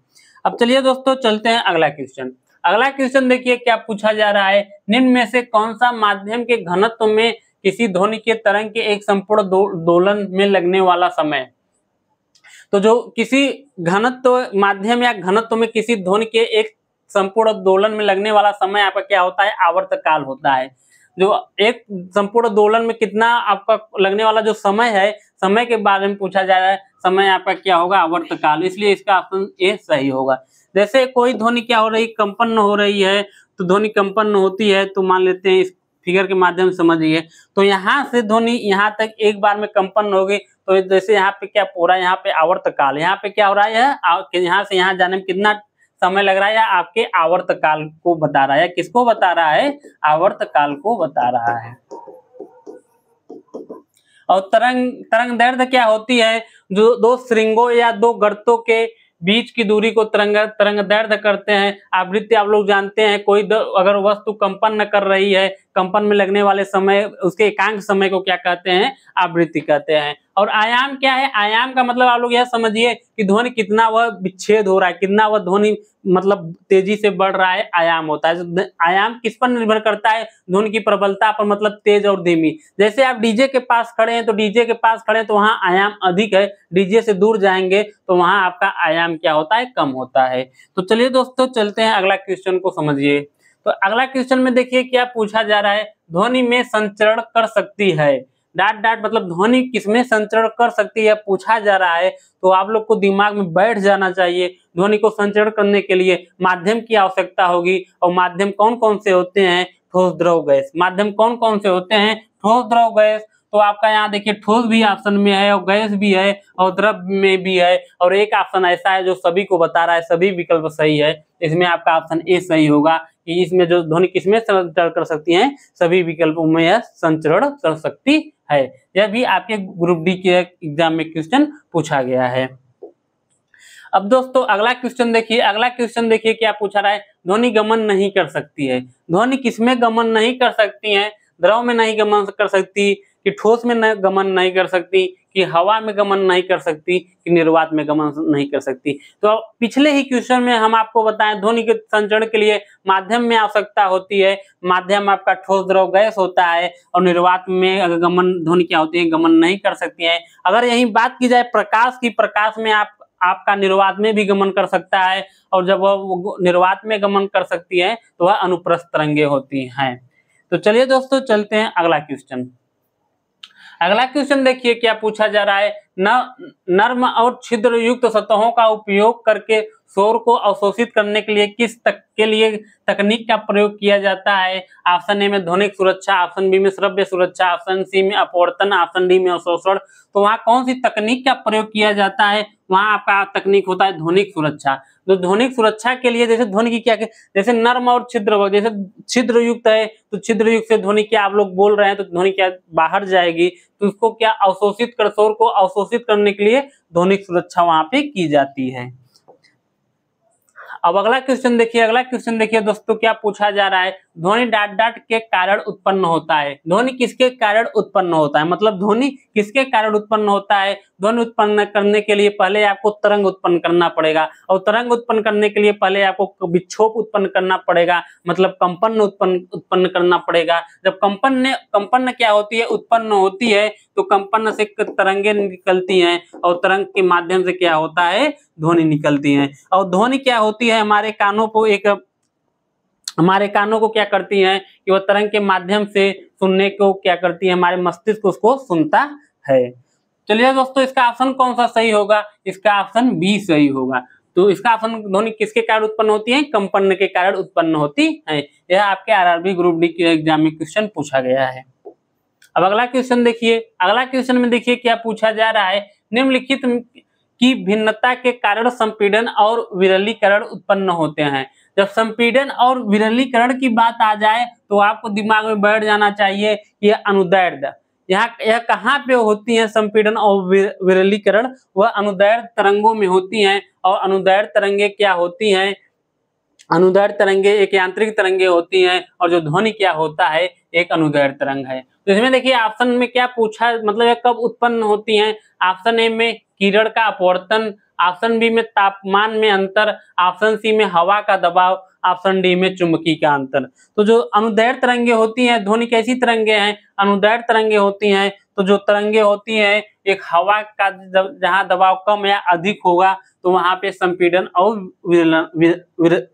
अब चलिए दोस्तों चलते हैं अगला क्वेश्चन अगला क्वेश्चन देखिए क्या पूछा जा रहा है निम्न में से कौन सा माध्यम के घनत्व में किसी ध्वनि के तरंग के एक संपूर्ण दो, दोलन में लगने वाला समय तो जो किसी घनत्व माध्यम या घनत्व में किसी ध्वनि के एक संपूर्ण दोलन में लगने वाला समय आपका क्या होता है आवर्त काल होता है जो एक संपूर्ण दोलन में कितना आपका लगने वाला जो समय है समय के बारे में पूछा जा रहा है समय आपका क्या होगा आवर्त काल इसलिए इसका ऑप्शन ए सही होगा जैसे कोई ध्वनि क्या हो रही कंपन हो रही है तो ध्वनि कंपन होती है तो मान लेते हैं इस फिगर के माध्यम से समझिए तो यहाँ से ध्वनि यहाँ तक एक बार में कंपन होगी तो जैसे यहाँ पे क्या पूरा यहाँ पे आवर्तकाल यहाँ पे क्या हो रहा है यहाँ से यहाँ जाने में कितना समय लग रहा है आपके आवर्तकाल को बता रहा है किसको बता रहा है आवर्तकाल को बता रहा है और तरंग तरंग दर्द क्या होती है जो दो श्रृंगों या दो गर्तों के बीच की दूरी को तरंग तरंग दर्द करते हैं आवृत्ति आप लोग जानते हैं कोई अगर वस्तु कंपन न कर रही है कंपन में लगने वाले समय उसके एकांक समय को क्या कहते हैं आवृत्ति कहते हैं और आयाम क्या है आयाम का मतलब आप लोग यह समझिए कि ध्वनि कितना वह विच्छेद हो रहा है कितना वह ध्वनि मतलब तेजी से बढ़ रहा है आयाम होता है आयाम किस पर निर्भर करता है ध्वनि की प्रबलता पर मतलब तेज और धीमी जैसे आप डीजे के पास खड़े हैं तो डीजे के पास खड़े हैं तो वहाँ आयाम अधिक है डीजे से दूर जाएंगे तो वहां आपका आयाम क्या होता है कम होता है तो चलिए दोस्तों चलते हैं अगला क्वेश्चन को समझिए तो अगला क्वेश्चन में देखिए क्या पूछा जा रहा है ध्वनि में संचरण कर सकती है डाट डाट मतलब ध्वनि किसमें संचरण कर सकती है पूछा जा रहा है तो आप लोग को दिमाग में बैठ जाना चाहिए ध्वनि को संचरण करने के लिए माध्यम की आवश्यकता होगी और माध्यम कौन कौन से होते हैं ठोस द्रव गैस माध्यम कौन कौन से होते हैं ठोस द्रव गैस तो आपका यहाँ देखिए ठोस भी ऑप्शन में है और गैस भी है और द्रव में भी है और एक ऑप्शन ऐसा है जो सभी को बता रहा है सभी विकल्प सही है इसमें आपका ऑप्शन ए सही होगा कि इसमें जो ध्वनि किसमें संचरण कर सकती है सभी विकल्पों में यह संचरण कर सकती है यह भी आपके ग्रुप डी के एग्जाम में क्वेश्चन पूछा गया है अब दोस्तों अगला क्वेश्चन देखिए अगला क्वेश्चन देखिए क्या पूछा रहा है ध्वनि गमन नहीं कर सकती है ध्वनि किसमें गमन नहीं कर सकती है द्रव में नहीं गमन कर सकती कि ठोस में न, गमन नहीं कर सकती कि हवा में गमन नहीं कर सकती कि निर्वात में गमन नहीं कर सकती तो पिछले ही क्वेश्चन में हम आपको बताएं ध्वनि के संचरण के लिए माध्यम में आवश्यकता होती है माध्यम आपका ठोस द्रव गैस होता है और निर्वात में गमन ध्वनि क्या होती है गमन नहीं कर सकती है अगर यही बात की जाए प्रकाश की प्रकाश में आप आपका निर्वात में भी गमन कर सकता है और जब वह निर्वात में गमन कर सकती है तो वह अनुप्रस्थ तरंगे होती हैं तो चलिए दोस्तों चलते हैं अगला क्वेश्चन अगला क्वेश्चन देखिए क्या पूछा जा रहा है न नर्म और छिद्र युक्त सतहों का उपयोग करके शोर को अवशोषित करने के लिए किस तक के लिए तकनीक का प्रयोग किया जाता है ऑप्शन ए में ध्वनिक सुरक्षा ऑप्शन बी में श्रव्य सुरक्षा ऑप्शन सी में अपवर्तन ऑप्शन डी में अवशोषण तो वहाँ कौन सी तकनीक का प्रयोग किया जाता है वहाँ आपका तकनीक होता है ध्वनिक सुरक्षा तो ध्वनिक सुरक्षा के लिए जैसे ध्वनि की क्या जैसे नर्म और छिद्र जैसे छिद्र युक्त है तो छिद्र युक्त से ध्वनि क्या आप लोग बोल रहे हैं तो ध्वनि क्या बाहर जाएगी तो उसको क्या अवशोषित कर शोर को अवशोषित करने के लिए ध्वनिक सुरक्षा वहां पे की जाती है अब अगला क्वेश्चन देखिए अगला क्वेश्चन देखिए दोस्तों क्या पूछा जा रहा है ध्वनि डाट डाट के कारण उत्पन्न होता है ध्वनि किसके कारण उत्पन्न होता है मतलब ध्वनि किसके कारण उत्पन्न होता है ध्वनि उत्पन्न करने के लिए पहले आपको तरंग उत्पन्न करना पड़ेगा और तरंग उत्पन्न करने के लिए पहले आपको विक्षोभ उत्पन्न करना पड़ेगा मतलब कंपन उत्पन्न उत्पन्न करना पड़ेगा जब कंपन ने कंपन क्या होती है उत्पन्न होती है तो कंपन से तरंगे निकलती है और तरंग के माध्यम से क्या होता है ध्वनि निकलती है और ध्वनि क्या होती करती है हमारे कानों को एक हमारे कानों को क्या करती है कि वह तरंग के माध्यम से सुनने को क्या करती है हमारे मस्तिष्क उसको सुनता है चलिए दोस्तों इसका ऑप्शन कौन सा सही होगा इसका ऑप्शन बी सही होगा तो इसका ऑप्शन ध्वनि किसके कारण उत्पन्न होती है कंपन के कारण उत्पन्न होती है यह आपके आरआरबी ग्रुप डी के एग्जाम में क्वेश्चन पूछा गया है अब अगला क्वेश्चन देखिए अगला क्वेश्चन में देखिए क्या पूछा जा रहा है निम्नलिखित की भिन्नता के कारण संपीडन और विरलीकरण उत्पन्न होते हैं जब संपीडन और विरलीकरण की बात आ जाए तो आपको दिमाग में बैठ जाना चाहिए कि अनुदैर्ध यहाँ यह कहाँ पे होती है संपीडन और विरलीकरण वह अनुदैर्ध तरंगों में होती हैं और अनुदैर्ध तरंगे क्या होती हैं अनुदैर्घ तरंगे एक यांत्रिक तरंगे होती हैं और जो ध्वनि क्या होता है एक अनुदैर्घ तरंग है तो इसमें देखिए ऑप्शन में क्या पूछा मतलब कब उत्पन्न होती हैं ऑप्शन ए में किरण का अपवर्तन ऑप्शन बी में तापमान में अंतर ऑप्शन सी में हवा का दबाव ऑप्शन डी में चुंबकी का अंतर तो जो अनुदैर तरंगे होती हैं ध्वनि कैसी तरंगे हैं अनुदैर तरंगे होती हैं तो जो तरंगे होती हैं एक हवा का जहाँ दबाव कम या अधिक होगा तो वहां पे संपीडन और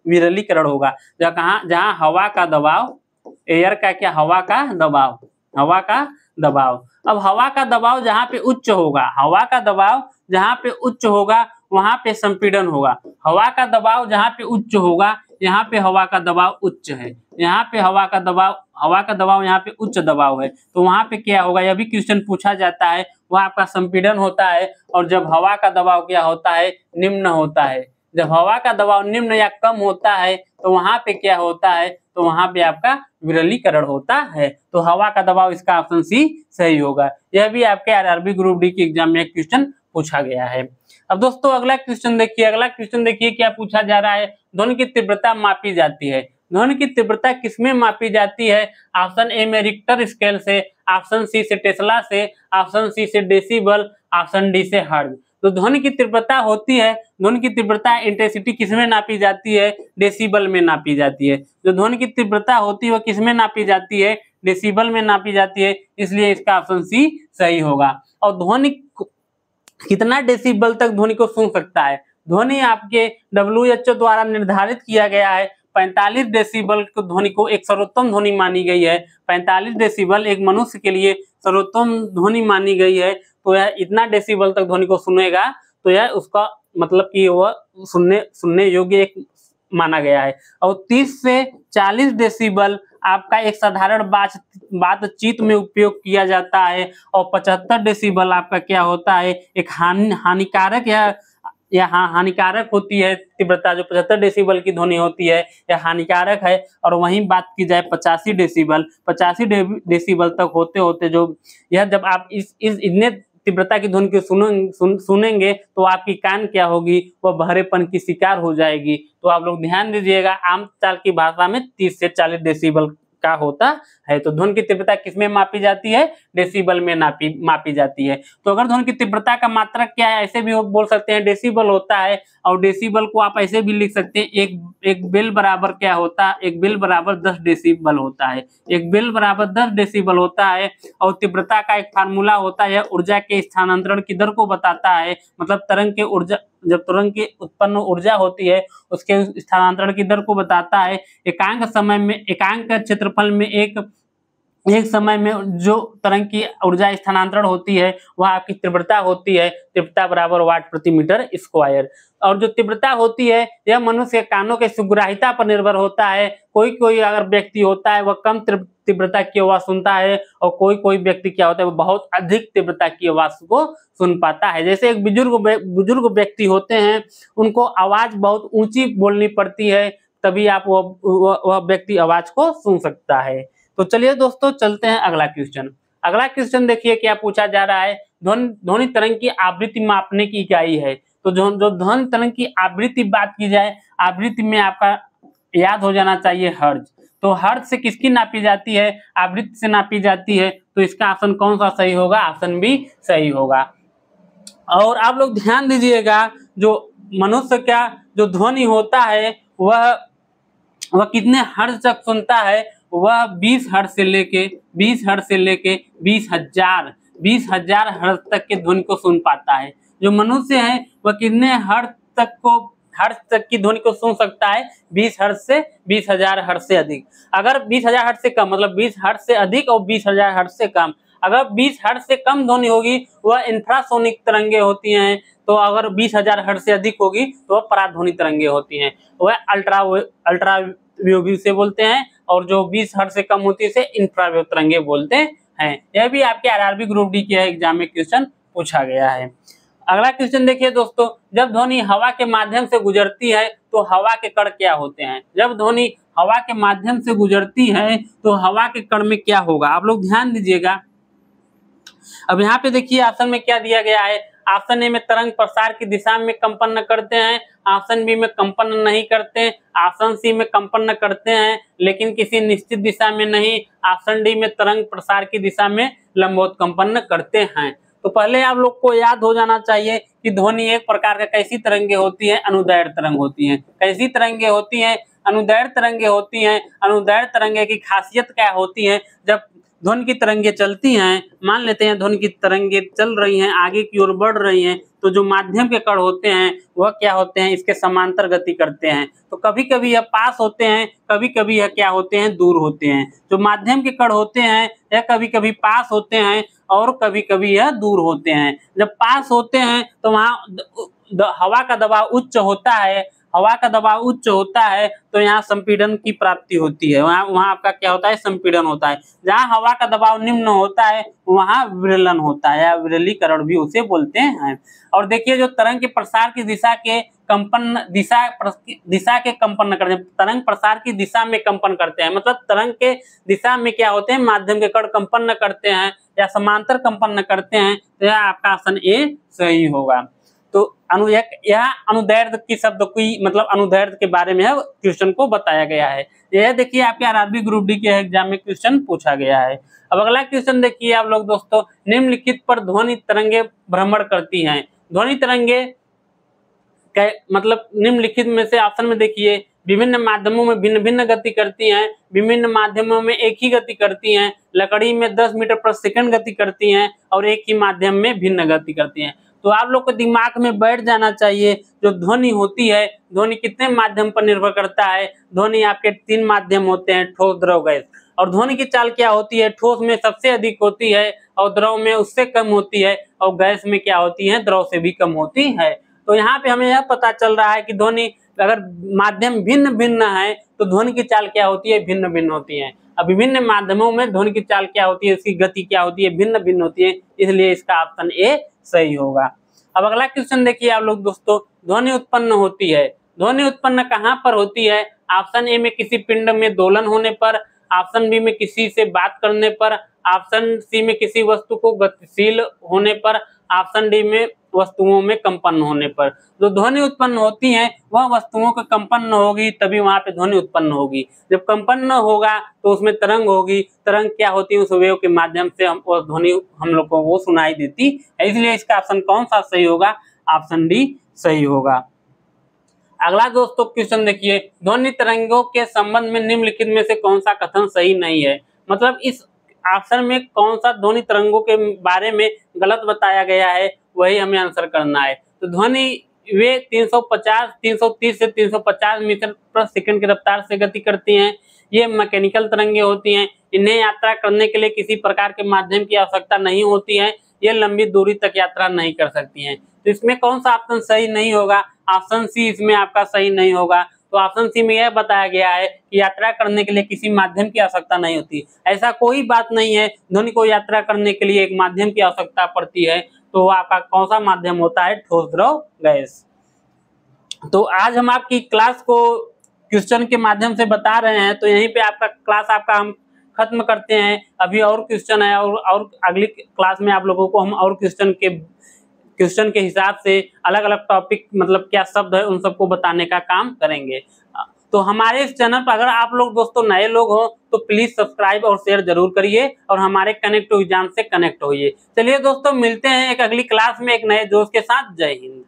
विरलीकरण होगा जहाँ जहाँ हवा का दबाव एयर का क्या हवा का दबाव हवा का दबाव अब हवा का दबाव जहाँ पे उच्च होगा हवा का दबाव जहाँ पे उच्च होगा वहां पे संपीडन होगा हवा का दबाव जहाँ पे उच्च होगा यहाँ पे हवा का दबाव उच्च है यहाँ पे हवा का दबाव हवा का दबाव यहाँ पे उच्च दबाव है तो वहाँ पे क्या होगा यह भी क्वेश्चन पूछा जाता है वहां आपका संपीड़न होता है और जब हवा का दबाव क्या होता है निम्न होता है जब हवा का दबाव निम्न या कम होता है तो वहां पे क्या होता है तो वहां पे आपका विरलीकरण होता है तो हवा का दबाव इसका ऑप्शन सी सही होगा यह भी आपके आरआरबी ग्रुप डी के एग्जाम में क्वेश्चन पूछा गया है अब दोस्तों अगला क्वेश्चन देखिए अगला क्वेश्चन देखिए क्या पूछा जा रहा है ध्वनि की तीव्रता मापी जाती है ध्वनि की तीव्रता किसमें मापी जाती है ऑप्शन ए में रिक्टर स्केल से ऑप्शन सी से टेस्ला से ऑप्शन सी से डेसिबल ऑप्शन डी से हर्ज तो ध्वनि की तीव्रता होती है ध्वनि की तीव्रता इंटेंसिटी किसमें नापी जाती है डेसिबल में नापी जाती है जो ध्वनि की तीव्रता होती है वो किसमें नापी जाती है डेसिबल में नापी जाती है इसलिए इसका ऑप्शन सी सही होगा और ध्वनि कितना डेसिबल तक ध्वनि को सुन सकता है ध्वनि आपके डब्ल्यू द्वारा निर्धारित किया गया है पैंतालीस डेसिबल ध्वनि को एक सर्वोत्तम ध्वनि मानी गई है पैंतालीस डेसिबल एक मनुष्य के लिए सर्वोत्तम ध्वनि मानी गई है तो यह इतना डेसिबल तक ध्वनि को सुनेगा तो यह उसका मतलब कि वह सुनने सुनने योग्य एक माना गया है और 30 से 40 डेसिबल आपका एक साधारण बातचीत में उपयोग किया जाता है और पचहत्तर डेसिबल आपका क्या होता है एक हानि हानिकारक या यह हाँ हानिकारक होती है तीव्रता जो पचहत्तर डेसिबल की ध्वनि होती है यह हानिकारक है और वहीं बात की जाए पचासी डेसिबल पचासी डेसिबल तक होते होते जो यह जब आप इस इस इतने तीव्रता की ध्वनि को सुनेंगे सुन, सुनेंगे तो आपकी कान क्या होगी वह भरेपन की शिकार हो जाएगी तो आप लोग ध्यान दीजिएगा आम चाल की भाषा में तीस से चालीस डेसीबल का होता है तो धुन की तीव्रता किसमें मापी जाती है डेसीबल में नापी मापी जाती है तो अगर धुन की तीव्रता का मात्रक क्या है ऐसे भी बोल सकते हैं डेसीबल होता है और डेसीबल को आप ऐसे भी लिख सकते हैं एक एक बिल बराबर क्या होता है एक बिल बराबर दस डेसीबल होता है एक बिल बराबर दस डेसीबल होता है और तीव्रता का एक फार्मूला होता है ऊर्जा के स्थानांतरण की दर को बताता है मतलब तरंग के ऊर्जा जब तुरंत की उत्पन्न ऊर्जा होती है उसके स्थानांतरण की दर को बताता है एकांक समय में एकांक क्षेत्रफल में एक एक समय में जो तरंग की ऊर्जा स्थानांतरण होती है वह आपकी तीव्रता होती है तीव्रता बराबर वाट प्रति मीटर स्क्वायर और जो तीव्रता होती है यह मनुष्य के कानों के सुग्राहिता पर निर्भर होता है कोई कोई अगर व्यक्ति होता है वह कम तीव्रता की आवाज सुनता है और कोई कोई व्यक्ति क्या होता है वह बहुत अधिक तीव्रता की आवाज को सुन पाता है जैसे एक बुजुर्ग बुजुर्ग व्यक्ति होते हैं उनको आवाज बहुत ऊंची बोलनी पड़ती है तभी आप वह वह व्यक्ति आवाज को सुन सकता है तो चलिए दोस्तों चलते हैं अगला क्वेश्चन अगला क्वेश्चन देखिए क्या पूछा जा रहा है ध्वनि तरंग की आवृत्ति मापने की इकाई है तो जो जो ध्वनि तरंग की आवृत्ति बात की जाए आवृत्ति में आपका याद हो जाना चाहिए हर्ज तो हर्ज से किसकी नापी जाती है आवृत्ति से नापी जाती है तो इसका ऑप्शन कौन सा सही होगा ऑप्शन भी सही होगा और आप लोग ध्यान दीजिएगा जो मनुष्य का जो ध्वनि होता है वह वह कितने हर्ज तक सुनता है वह बीस हर्ट से लेके बीस हर्ट से लेके बीस हजार बीस हजार हर्ट तक के ध्वनि को सुन पाता है जो मनुष्य है वह कितने हर्ट तक को हर्ट तक की ध्वनि को सुन सकता है बीस हर्ट से बीस हजार हर्ट से अधिक अगर बीस हजार हर्ट से कम मतलब बीस हर्ट से अधिक और बीस हजार हर्ट से कम अगर 20 हर्ट से कम ध्वनि होगी वह इंफ्रासोनिक तरंगे होती हैं तो अगर हजार हर्ट से अधिक होगी तो वह पराध्वनि तरंगे होती हैं वह अल्ट्रा अल्ट्रा से बोलते हैं और जो बीस हर से कम होती है इसे तरंगे बोलते हैं यह भी आपके आरआरबी ग्रुप डी के एग्जाम में क्वेश्चन पूछा गया है अगला क्वेश्चन देखिए दोस्तों जब ध्वनि हवा के माध्यम से गुजरती है तो हवा के कण क्या होते हैं जब ध्वनि हवा के माध्यम से गुजरती है तो हवा के कण में क्या होगा आप लोग ध्यान दीजिएगा अब यहाँ पे देखिए ऑप्शन में क्या दिया गया है ऑप्शन ए में तरंग प्रसार की दिशा में कंपन न करते हैं ऑप्शन बी में कंपन नहीं करते ऑप्शन सी में कंपन न करते हैं लेकिन किसी निश्चित दिशा में नहीं ऑप्शन डी में तरंग प्रसार की दिशा में लंबोत कंपन न करते हैं तो पहले आप लोग को याद हो जाना चाहिए कि ध्वनि एक प्रकार का कैसी तरंगे होती है अनुदैर तरंग होती है कैसी तरंगे होती है अनुदैर तरंगे होती हैं अनुदैर तरंगे की खासियत क्या होती है जब ध्वन की तरंगे चलती हैं मान लेते हैं ध्वन की तरंगे चल रही हैं आगे की ओर बढ़ रही हैं तो जो माध्यम के कण होते हैं वह क्या होते हैं इसके समांतर गति करते हैं तो कभी कभी यह पास होते हैं कभी कभी यह क्या होते हैं दूर होते हैं जो माध्यम के कण होते हैं यह कभी कभी पास होते हैं और कभी कभी यह दूर होते हैं जब पास होते हैं तो वहाँ हवा का दबाव उच्च होता है हवा का दबाव उच्च होता है तो यहाँ संपीड़न की प्राप्ति होती है वहाँ वहाँ आपका क्या होता है संपीड़न होता है जहाँ हवा का दबाव निम्न होता है वहाँ विरलन होता है या विरलीकरण भी उसे बोलते हैं और देखिए जो तरंग के प्रसार की दिशा के कंपन दिशा दिशा के कंपन न करते तरंग प्रसार की दिशा में कंपन करते हैं मतलब तरंग के दिशा में क्या होते हैं माध्यम के कण कंपन न करते हैं या समांतर कंपन न करते हैं तो यह आपका ऑप्शन ए सही होगा अनुयक यह अनुदैर्ध की शब्द की मतलब अनुदैर्ध के बारे में क्वेश्चन को बताया गया है यह देखिए आपके आरआरबी ग्रुप डी के एग्जाम में क्वेश्चन पूछा गया है अब अगला क्वेश्चन देखिए आप लोग दोस्तों निम्नलिखित पर ध्वनि तरंगे भ्रमण करती हैं ध्वनि तरंगे मतलब निम्नलिखित में से ऑप्शन में देखिए विभिन्न माध्यमों में भिन्न भिन्न गति करती हैं विभिन्न माध्यमों में एक ही गति करती हैं लकड़ी में 10 मीटर पर सेकंड गति करती हैं और एक ही माध्यम में भिन्न गति करती हैं तो आप लोग को दिमाग में बैठ जाना चाहिए जो ध्वनि होती है ध्वनि कितने माध्यम पर निर्भर करता है ध्वनि आपके तीन माध्यम होते हैं ठोस द्रव गैस और ध्वनि की चाल क्या होती है ठोस में सबसे अधिक होती है और द्रव में उससे कम होती है और गैस में क्या होती है द्रव से भी कम होती है तो यहाँ पे हमें यह पता चल रहा है कि ध्वनि अगर माध्यम भिन्न भिन्न है तो ध्वनि की चाल क्या होती है भिन्न भिन्न होती है अब विभिन्न माध्यमों में ध्वनि की चाल क्या होती है इसकी गति क्या होती है भिन्न भिन्न होती है इसलिए इसका ऑप्शन ए सही होगा अब अगला क्वेश्चन देखिए आप लोग दोस्तों ध्वनि उत्पन्न होती है ध्वनि उत्पन्न कहाँ पर होती है ऑप्शन ए में किसी पिंड में दोलन होने पर ऑप्शन बी में किसी से बात करने पर ऑप्शन सी में किसी वस्तु को गतिशील होने पर ऑप्शन डी में वस्तुओं में कंपन होने पर जो ध्वनि उत्पन्न होती है वह वस्तुओं का कंपन होगी तभी वहां पे ध्वनि उत्पन्न होगी जब कंपन न होगा तो उसमें तरंग होगी तरंग क्या होती है उस वेव के माध्यम से हम ध्वनि हम लोग को वो सुनाई देती है इसलिए इसका ऑप्शन कौन सा सही होगा ऑप्शन डी सही होगा अगला दोस्तों क्वेश्चन देखिए ध्वनि तरंगों के संबंध में निम्नलिखित में से कौन सा कथन सही नहीं है मतलब इस ऑप्शन में कौन सा ध्वनि तरंगों के बारे में गलत बताया गया है वही हमें आंसर करना है तो ध्वनि वे 350, 330 से 350 मीटर पर सेकंड की रफ्तार से गति करती हैं ये मैकेनिकल तरंगे होती हैं इन्हें यात्रा करने के लिए किसी प्रकार के माध्यम की आवश्यकता नहीं होती है ये लंबी दूरी तक यात्रा नहीं कर सकती हैं तो इसमें कौन सा ऑप्शन सही नहीं होगा ऑप्शन सी इसमें आपका सही नहीं होगा तो ऑप्शन सी में यह बताया गया है कि यात्रा करने के लिए किसी माध्यम की आवश्यकता नहीं होती ऐसा कोई बात नहीं है ध्वनि को यात्रा करने के लिए एक माध्यम की आवश्यकता पड़ती है तो आपका कौन सा माध्यम होता है ठोस द्रव गैस तो आज हम आपकी क्लास को क्वेश्चन के माध्यम से बता रहे हैं तो यहीं पे आपका क्लास आपका हम खत्म करते हैं अभी और क्वेश्चन है और और अगली क्लास में आप लोगों को हम और क्वेश्चन के क्वेश्चन के हिसाब से अलग अलग टॉपिक मतलब क्या शब्द है उन सबको बताने का काम करेंगे तो हमारे इस चैनल पर अगर आप लोग दोस्तों नए लोग हो तो प्लीज सब्सक्राइब और शेयर जरूर करिए और हमारे कनेक्ट टू एग्जाम से कनेक्ट होइए चलिए दोस्तों मिलते हैं एक अगली क्लास में एक नए जोश के साथ जय हिंद